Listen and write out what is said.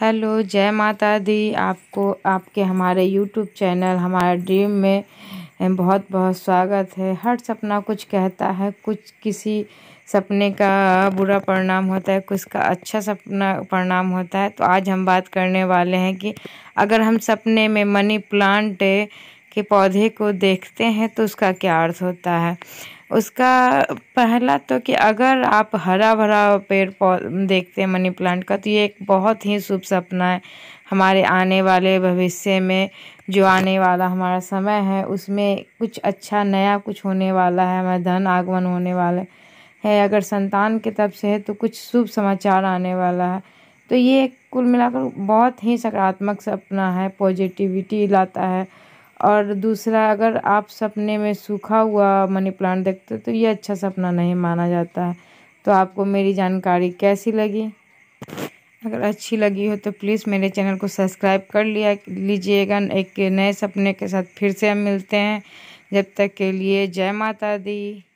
hello जय माता दी आपको आपके हमारे यूट्यूब चैनल हमारे ड्रीम में बहुत बहुत स्वागत है हर सपना कुछ कहता है कुछ किसी सपने का बुरा परिणाम होता है कुछ का अच्छा सपना परिणाम होता है तो आज हम बात करने वाले हैं कि अगर हम सपने में मनी प्लांट के पौधे को देखते हैं तो उसका क्या अर्थ होता है उसका पहला तो कि अगर आप हरा भरा पेड़ पौध देखते हैं मनी प्लांट का तो ये एक बहुत ही शुभ सपना है हमारे आने वाले भविष्य में जो आने वाला हमारा समय है उसमें कुछ अच्छा नया कुछ होने वाला है हमारा धन आगमन होने वाला है अगर संतान के तरफ से है तो कुछ शुभ समाचार आने वाला है तो ये कुल मिलाकर बहुत ही सकारात्मक सपना है पॉजिटिविटी लाता है और दूसरा अगर आप सपने में सूखा हुआ मनी प्लांट देखते हो तो ये अच्छा सपना नहीं माना जाता है तो आपको मेरी जानकारी कैसी लगी अगर अच्छी लगी हो तो प्लीज़ मेरे चैनल को सब्सक्राइब कर लिया लीजिएगा एक नए सपने के साथ फिर से हम मिलते हैं जब तक के लिए जय माता दी